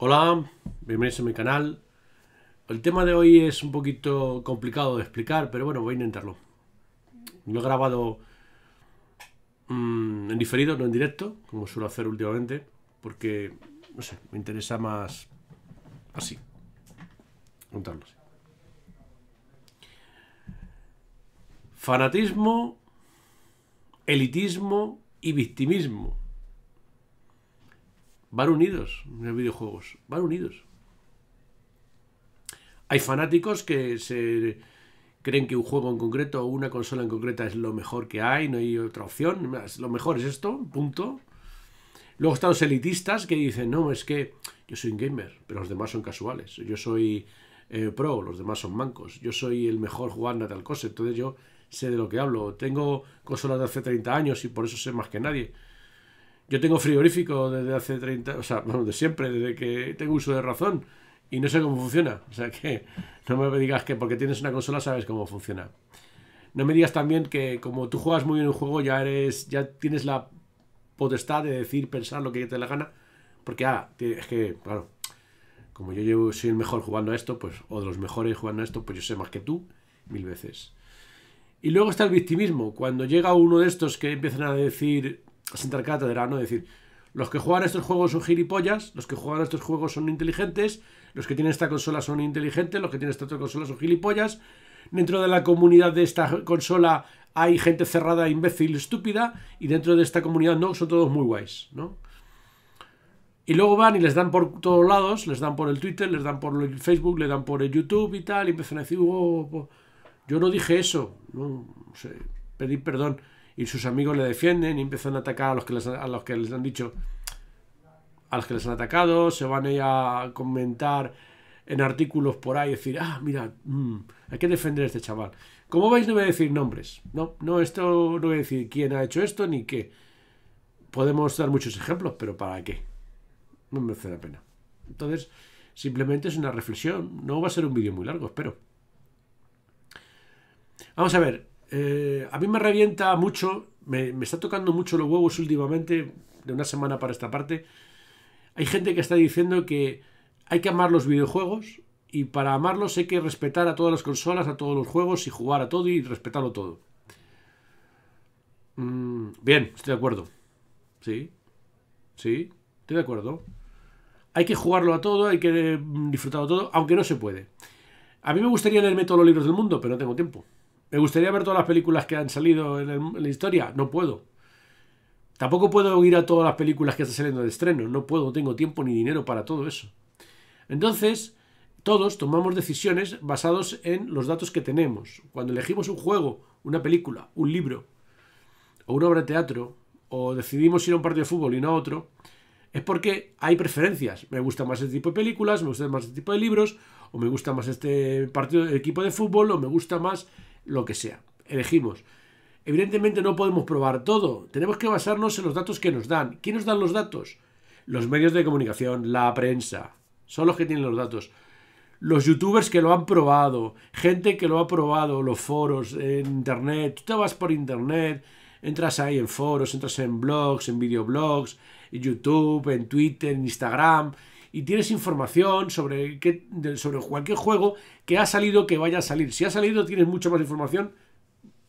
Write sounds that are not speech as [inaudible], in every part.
Hola, bienvenidos a mi canal. El tema de hoy es un poquito complicado de explicar, pero bueno, voy a intentarlo. Lo he grabado mm, en diferido, no en directo, como suelo hacer últimamente, porque, no sé, me interesa más así, contarlo Fanatismo, elitismo y victimismo. Van unidos en los videojuegos, van unidos. Hay fanáticos que se creen que un juego en concreto o una consola en concreta es lo mejor que hay, no hay otra opción, lo mejor es esto, punto. Luego están los elitistas que dicen, no, es que yo soy un gamer, pero los demás son casuales, yo soy eh, pro, los demás son mancos, yo soy el mejor jugando a tal cosa, entonces yo sé de lo que hablo, tengo consolas de hace 30 años y por eso sé más que nadie. Yo tengo frigorífico desde hace 30, o sea, bueno, de siempre, desde que tengo uso de razón y no sé cómo funciona. O sea que no me digas que porque tienes una consola sabes cómo funciona. No me digas también que como tú juegas muy bien un juego ya eres, ya tienes la potestad de decir, pensar lo que te dé la gana. Porque, ah, es que, claro, como yo llevo, soy el mejor jugando a esto, pues, o de los mejores jugando a esto, pues yo sé más que tú mil veces. Y luego está el victimismo. Cuando llega uno de estos que empiezan a decir, sentar cátedra, ¿no? Decir, los que juegan estos juegos son gilipollas, los que juegan estos juegos son inteligentes, los que tienen esta consola son inteligentes, los que tienen esta otra consola son gilipollas. Dentro de la comunidad de esta consola hay gente cerrada, imbécil, estúpida, y dentro de esta comunidad no, son todos muy guays, ¿no? Y luego van y les dan por todos lados, les dan por el Twitter, les dan por el Facebook, les dan por el YouTube y tal, y empiezan a decir, yo no dije eso, no, no sé, pedir perdón y sus amigos le defienden y empiezan a atacar a los que les, a los que les han dicho, a los que les han atacado, se van a, a comentar en artículos por ahí, decir, ah, mira, mm, hay que defender a este chaval. Como veis, no voy a decir nombres, no, no, esto no voy a decir quién ha hecho esto ni qué. Podemos dar muchos ejemplos, pero ¿para qué? No merece la pena. Entonces, simplemente es una reflexión. No va a ser un vídeo muy largo, espero. Vamos a ver, eh, a mí me revienta mucho, me, está tocando mucho los huevos últimamente, de una semana para esta parte. Hay gente que está diciendo que hay que amar los videojuegos y para amarlos hay que respetar a todas las consolas, a todos los juegos y jugar a todo y respetarlo todo. Mm, bien, estoy de acuerdo. Sí, sí, estoy de acuerdo. Hay que jugarlo a todo, hay que mm, disfrutarlo todo, aunque no se puede. A mí me gustaría leerme todos los libros del mundo, pero no tengo tiempo. ¿Me gustaría ver todas las películas que han salido en, la historia? No puedo. Tampoco puedo ir a todas las películas que están saliendo de estreno. No puedo, no tengo tiempo ni dinero para todo eso. Entonces, todos tomamos decisiones basados en los datos que tenemos. Cuando elegimos un juego, una película, un libro, o una obra de teatro, o decidimos ir a un partido de fútbol y no a otro, es porque hay preferencias. Me gusta más este tipo de películas, me gusta más este tipo de libros, o me gusta más este partido, equipo de fútbol, o me gusta más lo que sea. Elegimos. Evidentemente no podemos probar todo. Tenemos que basarnos en los datos que nos dan. ¿Quién nos dan los datos? Los medios de comunicación, la prensa. Son los que tienen los datos. Los youtubers que lo han probado, gente que lo ha probado, los foros, en internet. Tú te vas por internet, entras ahí en foros, entras en blogs, en videoblogs, en YouTube, en Twitter, en Instagram, y tienes información sobre, sobre cualquier juego que ha salido, que vaya a salir. Si ha salido, tienes mucha más información,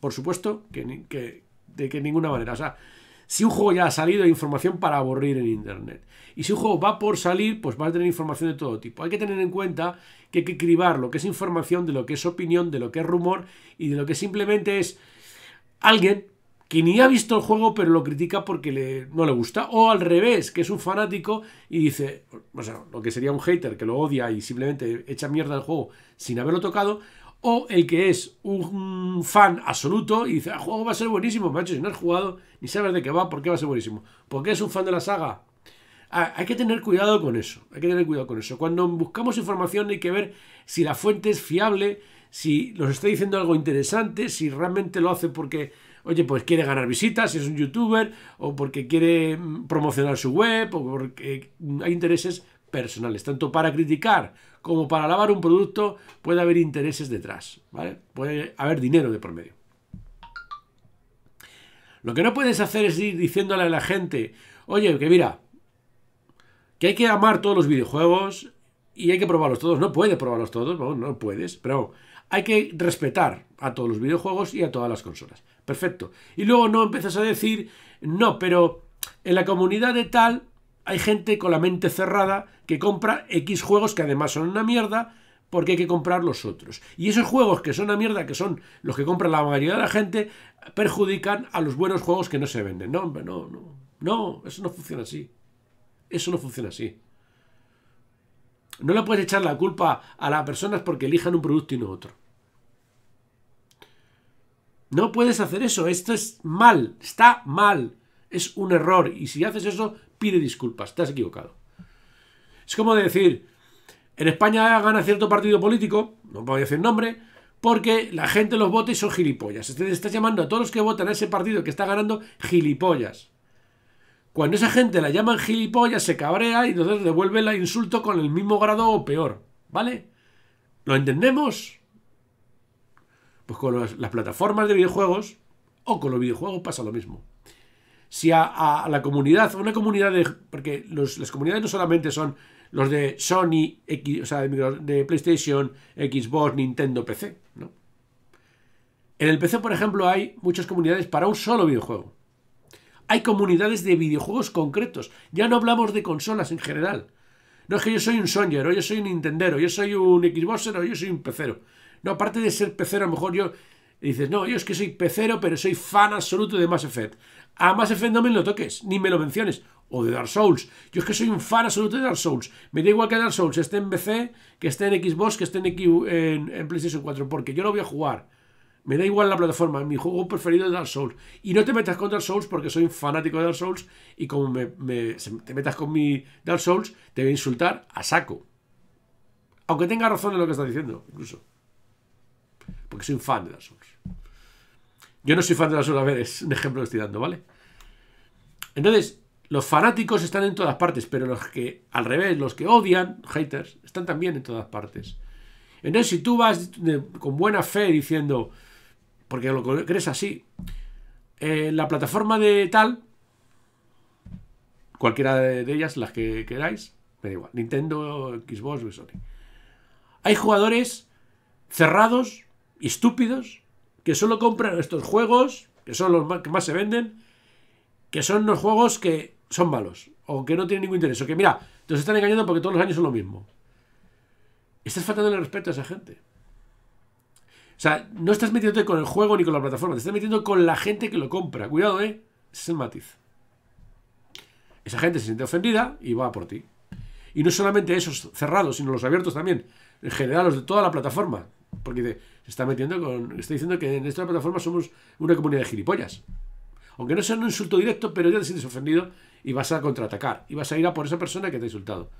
por supuesto, que, de que ninguna manera. O sea, si un juego ya ha salido, hay información para aburrir en Internet. Y si un juego va por salir, pues va a tener información de todo tipo. Hay que tener en cuenta que hay que cribar lo que es información, de lo que es opinión, de lo que es rumor y de lo que simplemente es alguien que ni ha visto el juego pero lo critica porque no le gusta, o al revés, que es un fanático y dice, o sea, lo que sería un hater que lo odia y simplemente echa mierda al juego sin haberlo tocado, o el que es un fan absoluto y dice, ah, el juego va a ser buenísimo, macho, si no has jugado, ni sabes de qué va, ¿por qué va a ser buenísimo? Porque es un fan de la saga. Ah, hay que tener cuidado con eso, hay que tener cuidado con eso. Cuando buscamos información hay que ver si la fuente es fiable, si nos está diciendo algo interesante, si realmente lo hace porque Oye, pues quiere ganar visitas, si es un youtuber, o porque quiere mm, promocionar su web, o porque mm, hay intereses personales. Tanto para criticar como para alabar un producto puede haber intereses detrás, ¿vale? Puede haber dinero de por medio. Lo que no puedes hacer es ir diciéndole a la gente, oye, que mira, que hay que amar todos los videojuegos y hay que probarlos todos. No puedes probarlos todos, no, no puedes, pero hay que respetar a todos los videojuegos y a todas las consolas. Perfecto. Y luego no empiezas a decir, no, pero en la comunidad de tal hay gente con la mente cerrada que compra X juegos que además son una mierda porque hay que comprar los otros. Y esos juegos que son una mierda, que son los que compra la mayoría de la gente, perjudican a los buenos juegos que no se venden. No, no, no. No, eso no funciona así. Eso no funciona así. No le puedes echar la culpa a las personas porque elijan un producto y no otro. No puedes hacer eso, esto es mal, está mal, es un error. Y si haces eso, pide disculpas, estás equivocado. Es como decir, en España gana cierto partido político, no voy a decir nombre, porque la gente los vota y son gilipollas. estás llamando a todos los que votan a ese partido que está ganando gilipollas. Cuando esa gente la llaman gilipollas, se cabrea y entonces devuelve el insulto con el mismo grado o peor. ¿Vale? ¿Lo entendemos? Pues con las plataformas de videojuegos o con los videojuegos pasa lo mismo. Si a, la comunidad, una comunidad de... Porque las comunidades no solamente son los de Sony, X, o sea, de, PlayStation, Xbox, Nintendo, PC, ¿no? En el PC, por ejemplo, hay muchas comunidades para un solo videojuego. Hay comunidades de videojuegos concretos. Ya no hablamos de consolas en general. No es que yo soy un Sonyer, o yo soy un Nintendero, yo soy un Xboxero, yo soy un pecero. No, aparte de ser pecero, a lo mejor yo dices, no, yo es que soy pecero, pero soy fan absoluto de Mass Effect. A Mass Effect no me lo toques, ni me lo menciones. O de Dark Souls. Yo es que soy un fan absoluto de Dark Souls. Me da igual que Dark Souls esté en PC, que esté en Xbox, que esté en, en, PlayStation 4, porque yo lo voy a jugar. Me da igual la plataforma, mi juego preferido es Dark Souls. Y no te metas con Dark Souls porque soy un fanático de Dark Souls y como me, te metas con mi Dark Souls, te voy a insultar a saco. Aunque tenga razón en lo que estás diciendo, incluso porque soy un fan de las Souls. Yo no soy fan de las Souls, a ver, es un ejemplo que estoy dando, ¿vale? Entonces, los fanáticos están en todas partes, pero los que, al revés, los que odian, haters, están también en todas partes. Entonces, si tú vas con buena fe diciendo, porque lo crees así, en la plataforma de tal, cualquiera de, ellas, las que queráis, me da igual, Nintendo, Xbox o Sony, hay jugadores cerrados estúpidos que solo compran estos juegos, que son los que más se venden, que son los juegos que son malos, o que no tienen ningún interés, o que mira, te están engañando porque todos los años son lo mismo. Estás faltando el respeto a esa gente. O sea, no estás metiéndote con el juego ni con la plataforma, te estás metiendo con la gente que lo compra. Cuidado, ¿eh? Ese es el matiz. Esa gente se siente ofendida y va por ti. Y no solamente esos cerrados, sino los abiertos también. En general, los de toda la plataforma. Porque está metiendo con. Está diciendo que en esta plataforma somos una comunidad de gilipollas. Aunque no sea un insulto directo, pero ya te sientes ofendido y vas a contraatacar. Y vas a ir a por esa persona que te ha insultado.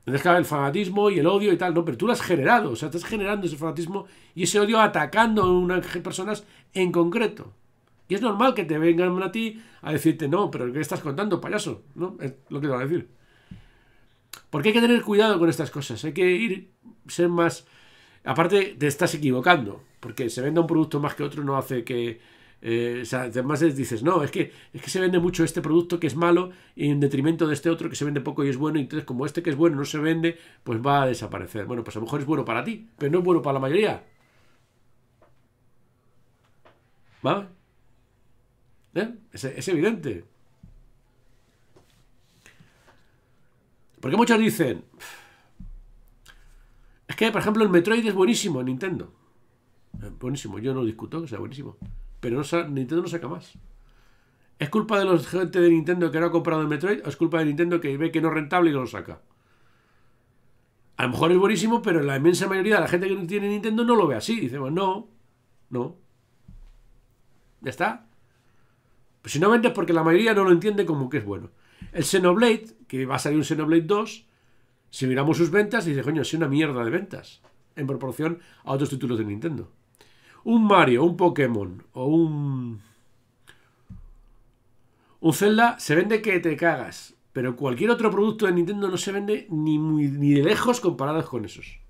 Entonces, claro, el fanatismo y el odio y tal, no, pero tú lo has generado. O sea, estás generando ese fanatismo y ese odio atacando a unas personas en concreto. Y es normal que te vengan a ti a decirte, no, pero ¿qué estás contando, payaso? ¿No? Es lo que te va a decir. Porque hay que tener cuidado con estas cosas. Hay que ir, ser más aparte te estás equivocando, porque se vende un producto más que otro no hace que... Eh, o sea, además dices, no, es que, es que se vende mucho este producto que es malo y en detrimento de este otro que se vende poco y es bueno, y entonces como este que es bueno no se vende, pues va a desaparecer. Bueno, pues a lo mejor es bueno para ti, pero no es bueno para la mayoría. ¿Va? ¿Eh? Es, es evidente. Porque muchos dicen... Es que, por ejemplo, el Metroid es buenísimo Nintendo. Buenísimo, yo no discuto que sea buenísimo. Pero Nintendo no saca más. ¿Es culpa de los gente de Nintendo que no ha comprado el Metroid o es culpa de Nintendo que ve que no es rentable y no lo saca? A lo mejor es buenísimo, pero la inmensa mayoría de la gente que no tiene Nintendo no lo ve así. Dice, no, no. Ya está. Pues si no vendes porque la mayoría no lo entiende como que es bueno. El Xenoblade, que va a salir un Xenoblade 2, si miramos sus ventas, dice, coño, es una mierda de ventas en proporción a otros títulos de Nintendo. Un Mario, un Pokémon o un... Un Zelda se vende que te cagas, pero cualquier otro producto de Nintendo no se vende ni, ni de lejos comparados con esos.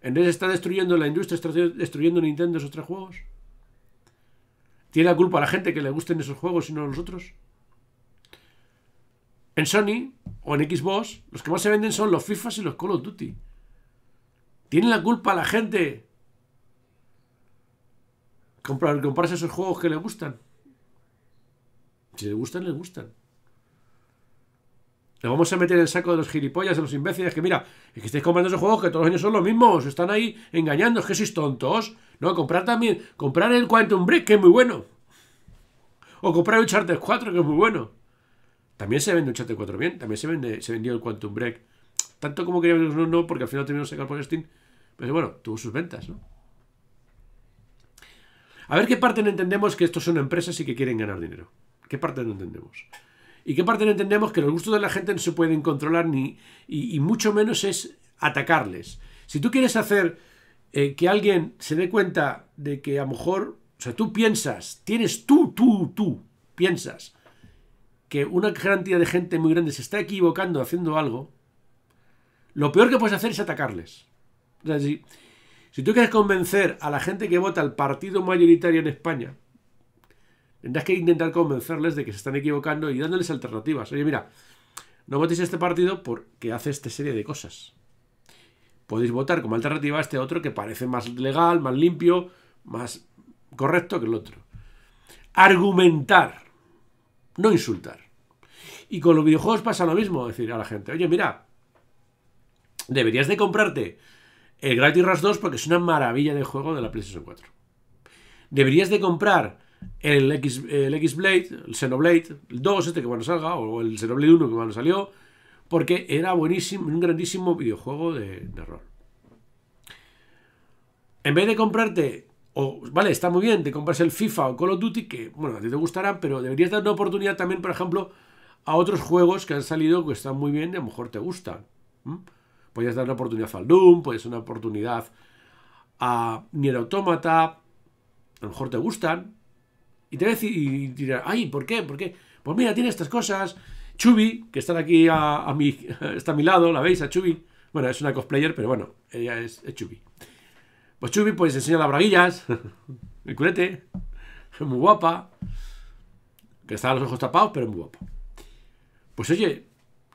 En de está destruyendo la industria, está destruyendo Nintendo esos tres juegos. ¿Tiene la culpa a la gente que le gusten esos juegos y no a nosotros? En Sony o en Xbox, los que más se venden son los FIFAs y los Call of Duty. Tienen la culpa la gente. Comprar, comprarse esos juegos que le gustan. Si le gustan, les gustan. Le vamos a meter en el saco de los gilipollas, de los imbéciles, que mira, es que estáis comprando esos juegos que todos los años son los mismos, están ahí engañando, es que sois tontos. No, comprar también, comprar el Quantum Break, que es muy bueno. O comprar el Charter 4, que es muy bueno. También se vende un chat 4 bien, también se, vende, se vendió el Quantum Break. Tanto como quería no, no, porque al final terminó sacar por Steam. Pero bueno, tuvo sus ventas, ¿no? A ver qué parte no entendemos que estos son empresas y que quieren ganar dinero. ¿Qué parte no entendemos? ¿Y qué parte no entendemos que los gustos de la gente no se pueden controlar ni y, mucho menos es atacarles? Si tú quieres hacer eh, que alguien se dé cuenta de que a lo mejor, o sea, tú piensas, tienes tú, tú, tú, piensas que una cantidad de gente muy grande se está equivocando haciendo algo, lo peor que puedes hacer es atacarles. O sea, si, tú quieres convencer a la gente que vota al partido mayoritario en España, tendrás que intentar convencerles de que se están equivocando y dándoles alternativas. Oye, mira, no votéis este partido porque hace esta serie de cosas. Podéis votar como alternativa a este otro que parece más legal, más limpio, más correcto que el otro. Argumentar no insultar. Y con los videojuegos pasa lo mismo, decir a la gente, oye, mira, deberías de comprarte el Gravity Rush 2 porque es una maravilla de juego de la PlayStation 4. Deberías de comprar el X, Blade, el Xenoblade, el 2 este que bueno salga, o el Xenoblade 1 que bueno salió, porque era buenísimo, un grandísimo videojuego de, de rol. En vez de comprarte o, vale, está muy bien, te compras el FIFA o Call of Duty, que, bueno, a ti te gustarán, pero deberías dar una oportunidad también, por ejemplo, a otros juegos que han salido que están muy bien y a lo mejor te gustan. Podrías dar una oportunidad a Doom, podrías dar una oportunidad a Nier Automata, a lo mejor te gustan. Y te decir, y dirás, ay, ¿por qué? ¿Por qué? Pues mira, tiene estas cosas. Chubi, que está aquí a, mi, [laughs] está a mi lado, la veis, a Chubi. Bueno, es una cosplayer, pero bueno, ella es, es Chubi. Pues Chubi, pues enseña las braguillas, [laughs] el culete, es muy guapa, que está los ojos tapados, pero es muy guapa. Pues oye,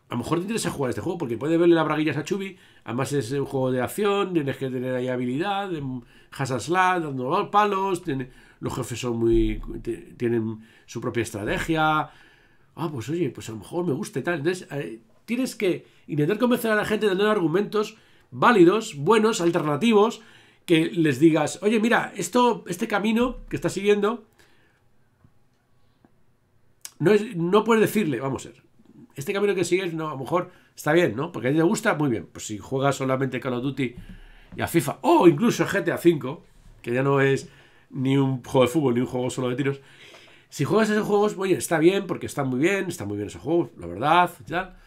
a lo mejor te interesa jugar este juego, porque puedes verle las braguillas a Chubi. además es un juego de acción, tienes que tener ahí habilidad, hasas la, dando palos, los jefes son muy... tienen su propia estrategia... Ah, pues oye, pues a lo mejor me gusta y tal. Entonces, eh, tienes que intentar convencer a la gente de tener argumentos válidos, buenos, alternativos, que les digas, oye, mira, esto, este camino que estás siguiendo, no, es, no puedes decirle, vamos a ver, este camino que sigues, no, a lo mejor está bien, ¿no? Porque a ti te gusta, muy bien. Pues si juegas solamente Call of Duty y a FIFA, o incluso GTA V, que ya no es ni un juego de fútbol, ni un juego solo de tiros. Si juegas esos juegos, oye, está bien, porque están muy bien, están muy bien esos juegos, la verdad, ya.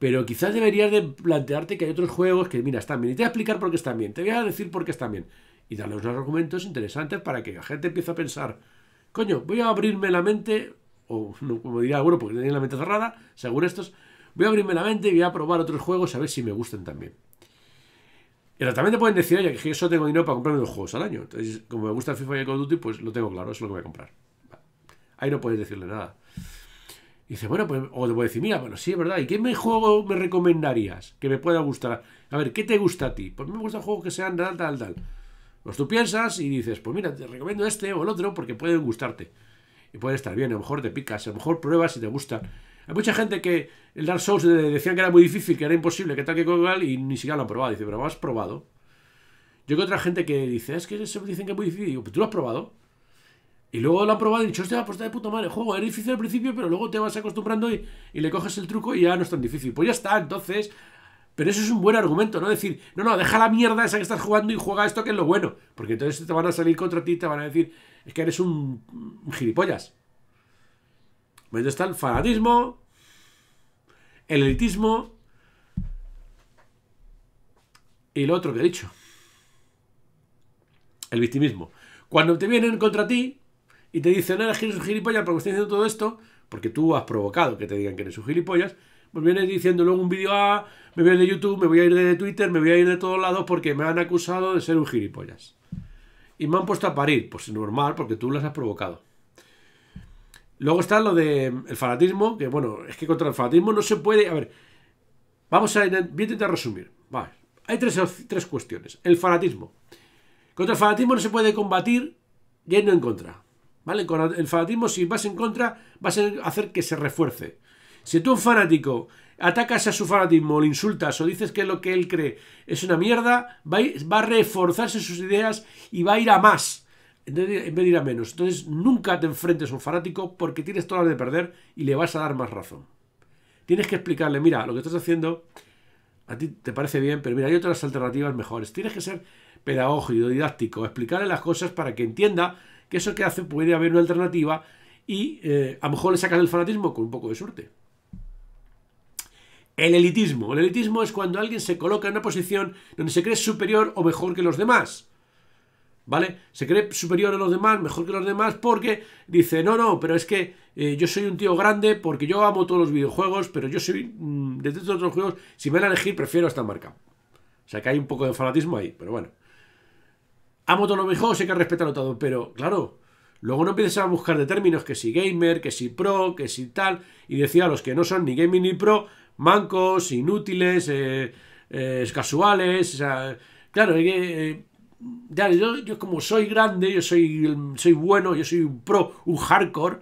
Pero quizás deberías de plantearte que hay otros juegos que, mira, están bien. Y te voy a explicar por qué están bien. Te voy a decir por qué están bien. Y darle unos argumentos interesantes para que la gente empiece a pensar, coño, voy a abrirme la mente, o como diría alguno, porque tenía la mente cerrada, según estos, voy a abrirme la mente y voy a probar otros juegos a ver si me gustan también. Y también te pueden decir, oye, que eso tengo dinero para comprarme dos juegos al año. Entonces, como me gusta FIFA y Call of Duty, pues lo tengo claro, eso es lo que voy a comprar. Ahí no puedes decirle nada. Y dice, bueno, pues, o a decir, mira, bueno, sí, es verdad, ¿y qué me juego me recomendarías que me pueda gustar? A ver, ¿qué te gusta a ti? Pues me gusta juegos que sean tal, tal, tal. Pues tú piensas y dices, pues mira, te recomiendo este o el otro porque pueden gustarte. Y puede estar bien, a lo mejor te picas, a lo mejor pruebas y te gusta. Hay mucha gente que el Dark Souls decían que era muy difícil, que era imposible, que tal, que tal, y ni siquiera lo han probado. Dice, pero has probado. Yo que otra gente que dice, es que se dicen que es muy difícil. Digo, pues, ¿tú lo has probado? Y luego lo han probado y han dicho, hostia, pues está de puta madre el juego. Era difícil al principio, pero luego te vas acostumbrando y, y, le coges el truco y ya no es tan difícil. Pues ya está, entonces. Pero eso es un buen argumento, ¿no? Decir, no, no, deja la mierda esa que estás jugando y juega esto que es lo bueno. Porque entonces te van a salir contra ti y te van a decir, es que eres un, gilipollas. Pues entonces está el fanatismo, el elitismo y lo otro que he dicho. El victimismo. Cuando te vienen contra ti, y te dicen, no, eres un gilipollas porque estoy haciendo todo esto, porque tú has provocado que te digan que eres un gilipollas, pues vienes diciendo luego un vídeo, ah, me voy a ir de YouTube, me voy a ir de Twitter, me voy a ir de todos lados porque me han acusado de ser un gilipollas. Y me han puesto a parir, pues normal, porque tú las has provocado. Luego está lo del mm, fanatismo, que bueno, es que contra el fanatismo no se puede... A ver, vamos a, a intentar resumir. hay tres, tres cuestiones. El fanatismo. Contra el fanatismo no se puede combatir yendo en contra. ¿Vale? Con el fanatismo, si vas en contra, vas a hacer que se refuerce. Si tú, un fanático, atacas a su fanatismo, le insultas o dices que lo que él cree es una mierda, va a, reforzarse sus ideas y va a ir a más en vez de ir a menos. Entonces, nunca te enfrentes a un fanático porque tienes todas de perder y le vas a dar más razón. Tienes que explicarle, mira, lo que estás haciendo a ti te parece bien, pero mira, hay otras alternativas mejores. Tienes que ser pedagógico, didáctico, explicarle las cosas para que entienda que eso que hace puede haber una alternativa y eh, a lo mejor le sacas el fanatismo con un poco de suerte. El elitismo. El elitismo es cuando alguien se coloca en una posición donde se cree superior o mejor que los demás. ¿Vale? Se cree superior a los demás, mejor que los demás, porque dice, no, no, pero es que eh, yo soy un tío grande porque yo amo todos los videojuegos, pero yo soy desde mm, de todos los juegos, si me van a elegir, prefiero esta marca. O sea que hay un poco de fanatismo ahí, pero bueno amo lo mejor, hay que respetarlo todo, pero claro, luego no empiezas a buscar de términos que si gamer, que si pro, que si tal, y decía a los que no son ni gaming ni pro, mancos, inútiles, eh, eh, casuales, claro, eh, ya, yo, como soy grande, yo soy, soy bueno, yo soy un pro, un hardcore,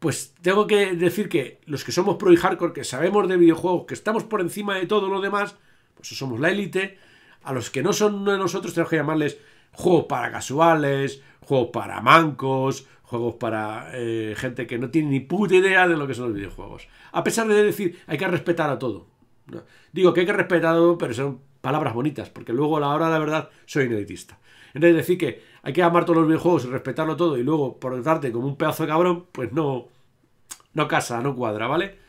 pues tengo que decir que los que somos pro y hardcore, que sabemos de videojuegos, que estamos por encima de todo lo demás, pues somos la élite, a los que no son de nosotros tenemos que llamarles juegos para casuales, juegos para mancos, juegos para eh, gente que no tiene ni puta idea de lo que son los videojuegos. A pesar de decir, hay que respetar a todo. Digo que hay que respetar a todo, pero son palabras bonitas, porque luego la hora de la verdad soy ineditista. Entonces decir que hay que amar todos los videojuegos y respetarlo todo y luego por como un pedazo de cabrón, pues no, no casa, no cuadra, ¿vale?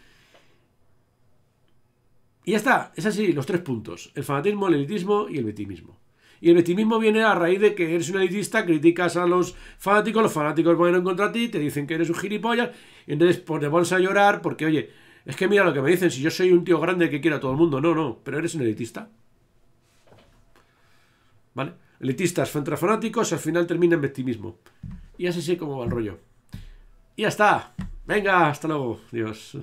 Y ya está, es así, los tres puntos. El fanatismo, el elitismo y el victimismo. Y el victimismo viene a raíz de que eres un elitista, criticas a los fanáticos, los fanáticos van contra ti, te dicen que eres un gilipollas, y entonces pues, te pones a llorar porque, oye, es que mira lo que me dicen, si yo soy un tío grande que quiere a todo el mundo, no, no, pero eres un elitista. ¿Vale? Elitistas contra fanáticos, al final termina en victimismo. Y así es como va el rollo. Y ya está. Venga, hasta luego. Dios.